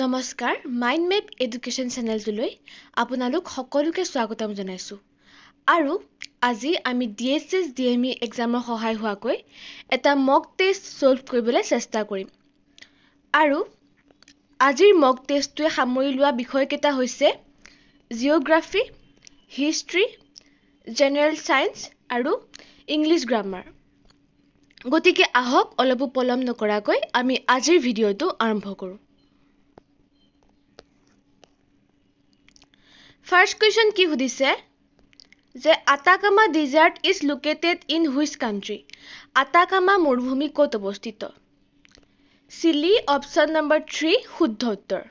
নমস্কাৰ mind map education চেনেলটোলৈ আপোনালোক সকলোকে স্বাগতম জনাইছোঁ আৰু আজি আমি D S S D M E এক্সামৰ সহায় হোৱাকৈ এটা মক টেষ্ট ছল্ভ কৰিবলৈ চেষ্টা কৰিম আৰু আজিৰ মক টেষ্টটোৱে সামৰি লোৱা বিষয়কেইটা হৈছে জিঅ'গ্ৰাফি হিষ্ট্ৰী জেনেৰেল ছায়েন্স আৰু ইংলিছ গ্ৰামাৰ গতিকে আহক অলপো পলম নকৰাকৈ আমি আজিৰ ভিডিঅ'টো আৰম্ভ কৰোঁ ফাৰ্ষ্ট কুৱেশ্যন কি সুধিছে যে Atacama desert is located in which country Atacama মৰুভূমি ক'ত অৱস্থিত চিলি অপশ্যন নম্বৰ থ্ৰী শুদ্ধ উত্তৰ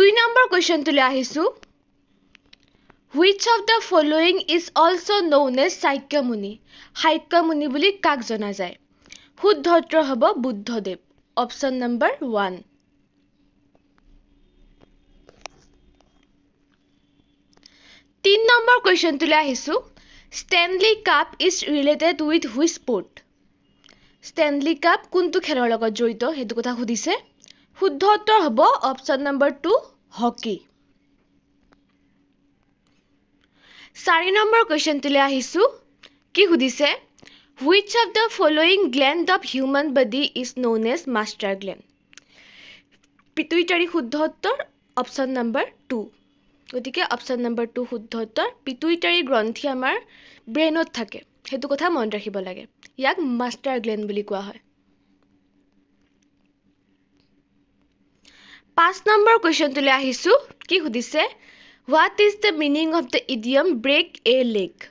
দুই নম্বৰ কুৱেশ্যনটোলৈ আহিছো which of the following is also' known as Shakyamuni Sakyamuni বুলি কাক জনা যায় শুদ্ধ উত্তৰ হ'ব বুদ্ধদেৱ অপশ্যন নম্বৰ ওৱান তিনি নম্বৰ কুৱেশ্যনটোলৈ আহিছোঁ Stanley cup is related with which sport Stanley cup কোনটো খেলৰ লগত জড়িত সেইটো কথা সুধিছে শুদ্ধ উত্তৰ হ'ব অপশ্যন নম্বৰ টু হকী চাৰি নম্বৰ কুৱেশ্যনটোলৈ আহিছোঁ কি সুধিছে which of the following gland of human body is known as master gland pituitary শুদ্ধ উত্তৰ অপশ্যন নম্বৰ টু গতিকে অপশ্যন নম্বৰ টু শুদ্ধ উত্তৰ পিটুইটাৰী গ্ৰন্থি আমাৰ ব্ৰেইনত থাকে সেইটো কথা মনত ৰাখিব লাগে ইয়াক মাষ্টাৰ গ্লেণ্ড বুলি কোৱা হয় পাঁচ নম্বৰ কুৱেশ্যনটোলৈ আহিছো কি সুধিছে what is the meaning of the idiom break a leg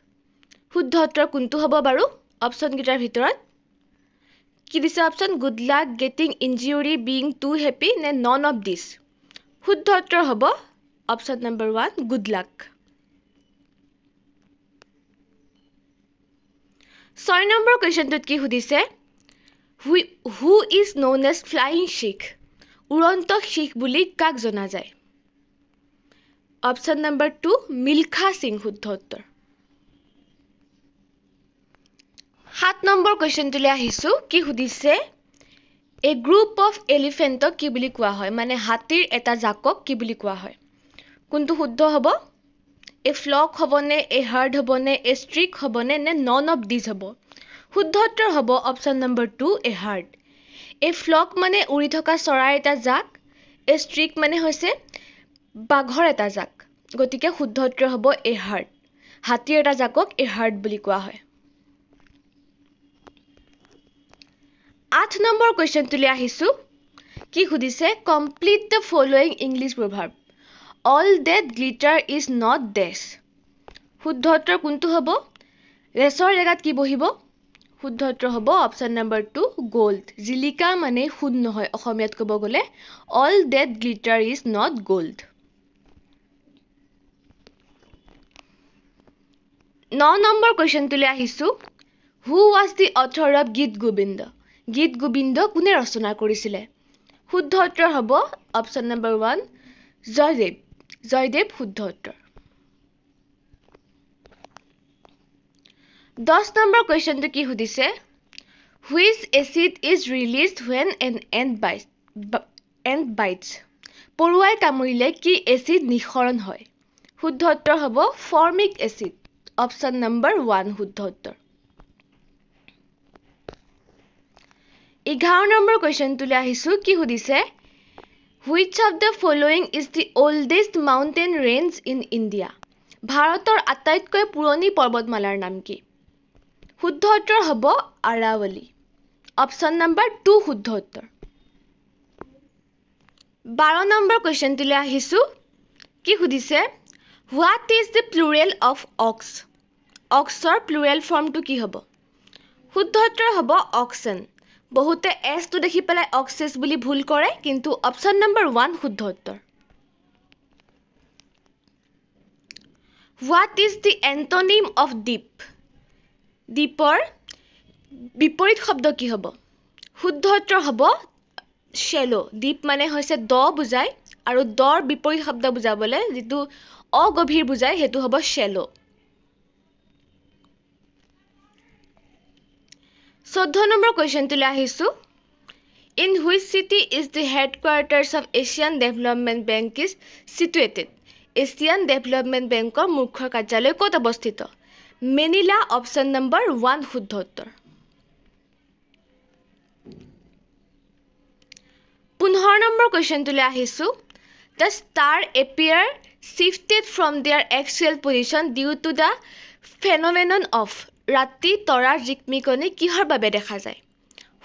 শুদ্ধ উত্তৰ কোনটো হ'ব বাৰু অপশ্যনকেইটাৰ ভিতৰত কি দিছে option good luck getting injury being too happy নে নন অফ দিছ শুদ্ধ উত্তৰ হ'ব option number one good luck ছয় নম্বৰ কুৱেশ্যনটোত কি সুধিছে who who is known as flying Sikh উৰন্ত শিখ বুলি কাক জনা যায় option number two Milkha Singh শুদ্ধ উত্তৰ সাত নম্বৰ কুৱেশ্যনটোলৈ আহিছোঁ কি সুধিছে এ গ্ৰুপ অফ এলিফেণ্টক কি বুলি কোৱা হয় মানে হাতীৰ এটা জাকক কি বুলি কোৱা হয় কোনটো শুদ্ধ হ'ব এই ফ্লক হ'বনে এই হাৰ্ড হ'বনে এই ষ্ট্ৰিক হ'বনে নে নন অফ ডিজ হ'ব শুদ্ধ উত্তৰ হ'ব option number two a herd এই ফ্লক মানে উৰি থকা চৰাইৰ এটা জাক এই ষ্ট্ৰিক মানে হৈছে বাঘৰ এটা জাক গতিকে শুদ্ধ উত্তৰ হ'ব এ হাৰ্ড হাতীৰ এটা জাকক এ হাৰ্ড বুলি কোৱা হয় আঠ নম্বৰ কুৱেশ্যনটোলৈ আহিছোঁ কি সুধিছে complete the following English proverb all that glitter is not ডেছ শুদ্ধ উত্তৰ কোনটো হ'ব ৰেচৰ জেগাত কি বহিব শুদ্ধ উত্তৰ হ'ব অপশ্যন নম্বৰ টু গ'ল্ড জিলিকা মানেই সোণ নহয় অসমীয়াত ক'ব গ'লে all that glitter is not gold ন নম্বৰ কুৱেশ্যনটোলৈ আহিছোঁ who was the author of Gita Govinda গীত গোবিন্দ কোনে ৰচনা কৰিছিলে শুদ্ধ উত্তৰ হ'ব option number one Jayadev Jayadev শুদ্ধ দহ নম্বৰ কুৱেশ্যনটো কি সুধিছে which acid is released when an ant bite ant bites পৰুৱাই কামুৰিলে কি এচিড নিঃসৰণ হয় শুদ্ধ উত্তৰ হ'ব formic acid option number one শুদ্ধ উত্তৰ এঘাৰ নম্বৰ কুৱেশ্যনটোলৈ আহিছো কি সুধিছে which of the following is the oldest mountain range in India ভাৰতৰ আটাইতকৈ পুৰণি পৰ্বতমালাৰ নাম কি শুদ্ধ উত্তৰ হ'ব আৰাৱলী অপশ্যন নাম্বাৰ টু শুদ্ধ উত্তৰ বাৰ নম্বৰ কুৱেশ্যনটোলৈ আহিছোঁ কি সুধিছে what is the plural of ox অক্সৰ প্লুৰেল ফৰ্মটো কি হ'ব শুদ্ধ উত্তৰ হ'ব অক্সেন বহুতে এছটো দেখি পেলাই অক্সেছ বুলি ভুল কৰে কিন্তু অপশ্যন নম্বৰ ওৱান শুদ্ধ উত্তৰ what is the antonym of দ্বীপ দ্বীপৰ বিপৰীত শব্দ কি হ'ব শুদ্ধ উত্তৰ হ'ব শ্বেল' দ্বীপ মানে হৈছে দ বুজায় আৰু দৰ বিপৰীত শব্দ বুজাবলৈ যিটো অগভীৰ বুজায় সেইটো হ'ব শ্বেল' চৈধ্য নম্বৰ কুৱেশ্যনটোলৈ আহিছোঁ in which city is the head quarters of Asian development bank is situated Asian development বেংকৰ মুখ্য কাৰ্যালয় ক'ত অৱস্থিত মেনিলা অপশ্যন নম্বৰ ওৱান শুদ্ধ উত্তৰ পোন্ধৰ নম্বৰ কুৱেশ্যনটোলৈ আহিছোঁ the star appear shifted from their actual position due to the phenomenon of ৰাতি তৰাৰ জিকমিকনি কিহৰ বাবে দেখা যায়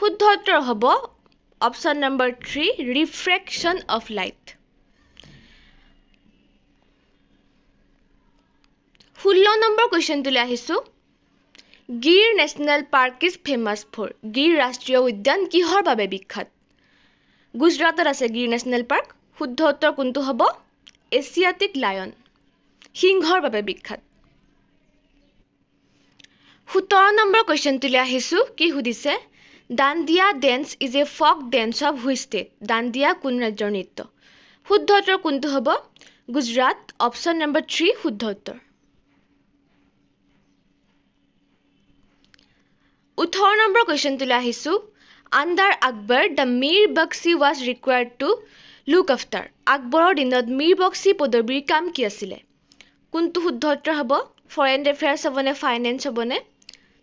শুদ্ধ উত্তৰ হ'ব option number three refraction of light ষোল্ল নম্বৰ কুৱেশ্যনটোলৈ আহিছো Gir national park is famous for Gir ৰাষ্ট্ৰীয় উদ্যান কিহৰ বাবে বিখ্যাত গুজৰাটত আছে গিৰ নেশ্যনেল পাৰ্ক শুদ্ধ উত্তৰ কোনটো হ'ব এছিয়াটিক লায়ন সিংহৰ বাবে বিখ্যাত সোতৰ নম্বৰ কুৱেশ্যনটোলৈ আহিছোঁ কি সুধিছে Dandiya dance is a folk dance of which state Dandiya কোন ৰাজ্যৰ নৃত্য শুদ্ধ উত্তৰ কোনটো হ'ব গুজৰাট অপশ্যন নম্বৰ থ্ৰী শুদ্ধ উত্তৰ ওঠৰ নম্বৰ কুৱেশ্যনটোলৈ আহিছোঁ under Akbar the Mir Bakshi was required to look after আকবৰৰ দিনত মীৰ বক্সি পদবীৰ কাম কি আছিলে কোনটো শুদ্ধ উত্তৰ হ'ব ফৰেন এফেয়াৰ্ছ হ'বনে ফাইনেন্স হ'বনে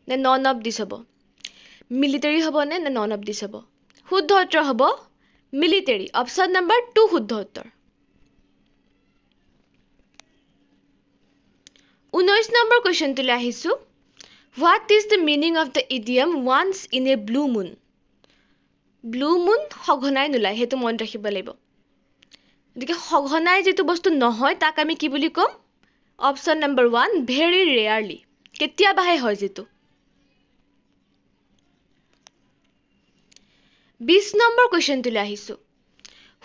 নে নন অফ দিছ হ'ব মিলিটেৰী হ'বনে নে নন অফ দিছ হ'ব শুদ্ধ উত্তৰ হ'ব মিলিটেৰী অপশ্যন নম্বৰ টু শুদ্ধ উত্তৰ ঊনৈছ নম্বৰ কুৱেশ্যনটোলৈ আহিছোঁ what is the meaning of the idiom once in a blue moon blue moon সঘনাই নোলায় সেইটো মনত ৰাখিব লাগিব গতিকে সঘনাই যিটো বস্তু নহয় তাক আমি কি বুলি ক'ম option number one very rarely কেতিয়াবাহে হয় যিটো বিশ নম্বৰ কুৱেশ্যনটোলৈ আহিছোঁ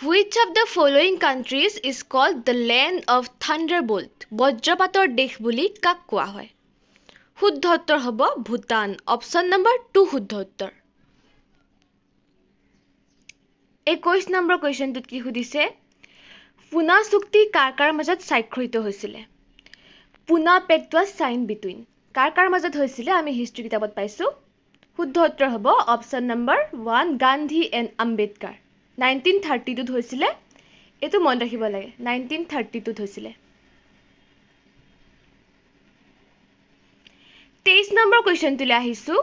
which of the following countries is called the land of thunderbolt বজ্ৰপাতৰ দেশ বুলি কাক কোৱা হয় শুদ্ধ উত্তৰ হ'ব ভূটান অপশ্যন নম্বৰ টু শুদ্ধ উত্তৰ একৈছ নম্বৰ কুৱেশ্যনটোত কি সুধিছে পুনা চুক্তি কাৰ কাৰ মাজত স্বাক্ষৰিত হৈছিলে পুনা পেক্ট চাইন বিটুইন কাৰ কাৰ মাজত হৈছিলে আমি হিষ্ট্ৰী কিতাপত পাইছোঁ শুদ্ধ উত্তৰ হ'ব option number one Gandhi and Ambedkar nineteen thirty টুত হৈছিলে এইটো মন ৰাখিব লাগে নাইনটিন থাৰ্টি টুত হৈছিলে তেইছ নম্বৰ কুৱেশ্যনটোলৈ আহিছোঁ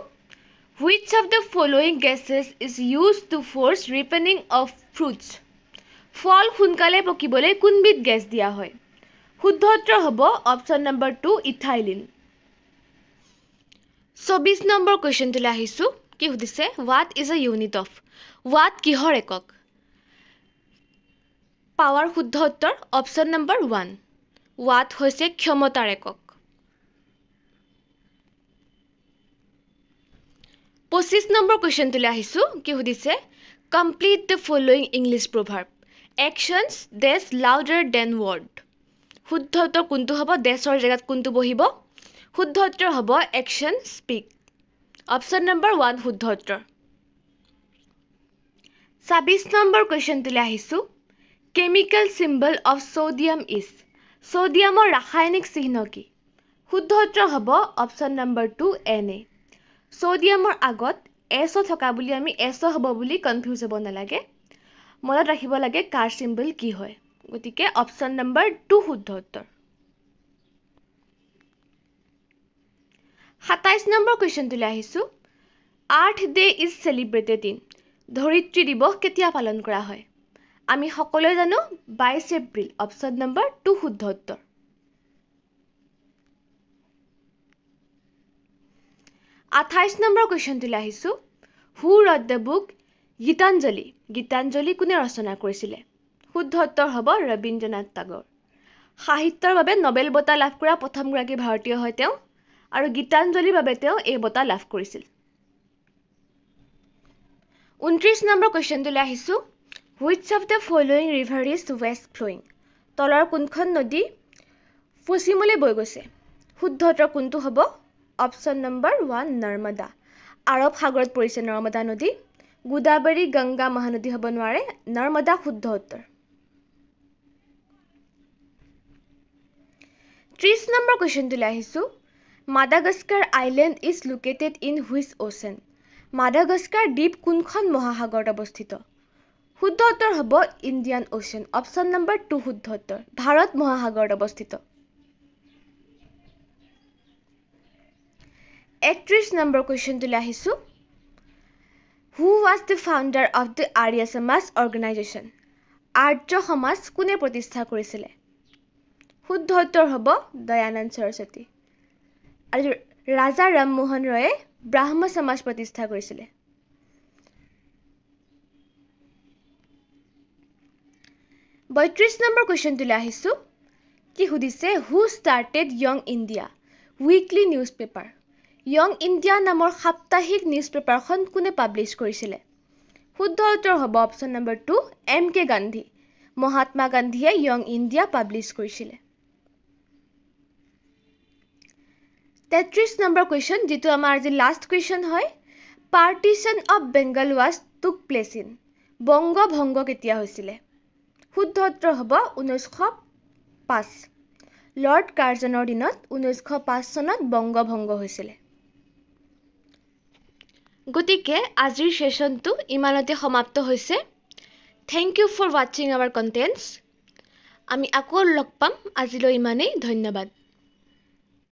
which of the following gases is use to force ripening of fruits ফল সোনকালে পকিবলৈ কোনবিধ গেছ দিয়া হয় শুদ্ধ উত্তৰ হ'ব অপশ্যন নম্বৰ টু ইথাইলিন চৌবিছ নম্বৰ কুৱেশ্যনটোলৈ আহিছোঁ কি সুধিছে what is a unit of watt কিহৰ একক পাৱাৰ শুদ্ধ উত্তৰ অপশ্যন নম্বৰ ওৱান ৱাট হৈছে ক্ষমতাৰ একক পঁচিছ নম্বৰ কুৱেশ্যনটোলৈ আহিছোঁ কি সুধিছে complete the following English proverb actions does louder than word শুদ্ধ উত্তৰ কোনটো হ'ব ডেছৰ জেগাত কোনটো বহিব শুদ্ধ উত্তৰ হ'ব action speak option number one শুদ্ধ উত্তৰ ছাব্বিছ নম্বৰ কুৱেশ্যনটোলৈ আহিছোঁ chemical symbol of sodium is ছ'ডিয়ামৰ ৰাসায়নিক চিহ্ন কি শুদ্ধ উত্তৰ হ'ব option number two N A ছ'ডিয়ামৰ আগত এছ অ' থকা বুলি আমি এছ অ' হ'ব বুলি কনফিউজ হ'ব নালাগে মনত ৰাখিব লাগে কাৰ চিম্বল কি হয় গতিকে অপশ্যন নম্বৰ টু শুদ্ধ উত্তৰ সাতাইছ নম্বৰ কুৱেশ্যনটোলৈ আহিছো earth day is celebrated in ধৰিত্ৰী দিৱস কেতিয়া পালন কৰা হয় আমি সকলোৱে জানো বাইছ এপ্ৰিল অপশ্যন নম্বৰ টু শুদ্ধ উত্তৰ আঠাইছ নম্বৰ কুৱেশ্যনটোলৈ আহিছোঁ হু ৰদ দ্য বুক গীতাঞ্জলি গীতাঞ্জলি কোনে ৰচনা কৰিছিলে শুদ্ধ উত্তৰ হ'ব ৰবীন্দ্ৰনাথ টাগৰ সাহিত্যৰ বাবে নবেল বঁটা লাভ কৰা প্ৰথমগৰাকী ভাৰতীয় হয় তেওঁ আৰু গীতাঞ্জলিৰ বাবে তেওঁ এই বঁটা লাভ কৰিছিল ঊনত্ৰিশ নম্বৰ কুৱেশ্যনটোলৈ আহিছো which of the following river is west flowing তলৰ কোনখন নদী পশ্চিমলৈ বৈ গৈছে শুদ্ধ উত্তৰ কোনটো হ'ব অপশ্যন নম্বৰ ওৱান নৰ্মদা আৰৱ সাগৰত পৰিছে নৰ্মদা নদী গোদাবৰী গংগা মহানদী হ'ব নোৱাৰে নৰ্মদা শুদ্ধ উত্তৰ ত্ৰিশ নম্বৰ কুৱেশ্যনটোলৈ আহিছো Madagascar island is located in which ocean Madagascar দ্বীপ কোনখন মহাসাগৰত অৱস্থিত শুদ্ধ উত্তৰ হ'ব Indian ocean option number two শুদ্ধ উত্তৰ ভাৰত মহাসাগৰত অৱস্থিত একত্ৰিছ নম্বৰ কুৱেশ্যনটোলৈ আহিছোঁ who was the founder of the Arya Samaj organization আৰ্য সমাজ কোনে প্ৰতিষ্ঠা কৰিছিলে শুদ্ধ উত্তৰ হ'ব দয়ানন্দ সৰস্বতী আৰু ৰাজা ৰামমোহন ৰয়ে ব্ৰাহ্ম সমাজ প্ৰতিষ্ঠা কৰিছিলে বত্ৰিছ নম্বৰ কুৱেশ্যনটোলৈ আহিছোঁ কি সুধিছে who started young India weekly newspaper young India নামৰ সাপ্তাহিক নিউজ পেপাৰখন কোনে পাব্লিছ কৰিছিলে শুদ্ধ উত্তৰ হ'ব option number two M K Gandhi Mahatma গান্ধীয়ে য়ং ইণ্ডিয়া পাব্লিছ কৰিছিলে তেত্ৰিছ নম্বৰ কুৱেশ্যন যিটো আমাৰ আজি লাষ্ট কুৱেশ্যন হয় partition of Bengal was took place in Banga Bhanga কেতিয়া হৈছিলে শুদ্ধ উত্তৰ হ'ব ঊনৈছশ পাঁচ লৰ্ড কাৰ্জনৰ দিনত ঊনৈছশ পাঁচ চনত বংগ ভংগ হৈছিলে গতিকে আজিৰ ছেশ্যনটো ইমানতে সমাপ্ত হৈছে থেংক ইউ ফৰ ৱাচিং আৱাৰ কণ্টেণ্টছ আমি আকৌ লগ পাম আজিলৈ ইমানেই ধন্যবাদ